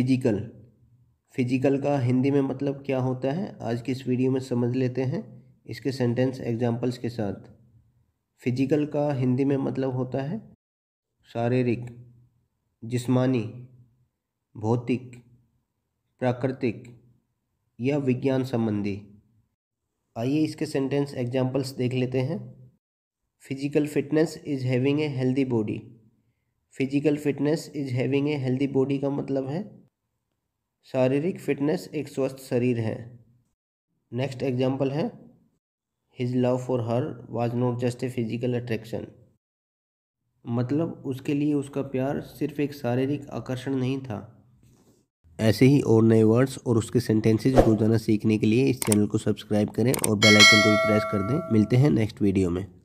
physical physical का हिंदी में मतलब क्या होता है आज की इस वीडियो में समझ लेते हैं इसके सेंटेंस एग्जांपल्स के साथ फिजिकल का हिंदी में मतलब होता है शारीरिक जिस्मानी भौतिक प्राकृतिक या विज्ञान संबंधी आइए इसके सेंटेंस एग्जांपल्स देख लेते हैं physical fitness is having a healthy body physical fitness is having a healthy body का मतलब है शारीरिक फिटनेस एक स्वस्थ शरीर है नेक्स्ट एग्जाम्पल है his love for her was not just a physical attraction मतलब उसके लिए उसका प्यार सिर्फ एक शारीरिक आकर्षण नहीं था ऐसे ही और नए वर्ड्स और उसके सेंटेंसेज रोज़ाना सीखने के लिए इस चैनल को सब्सक्राइब करें और बेल आइकन को भी प्रेस कर दें मिलते हैं नेक्स्ट वीडियो में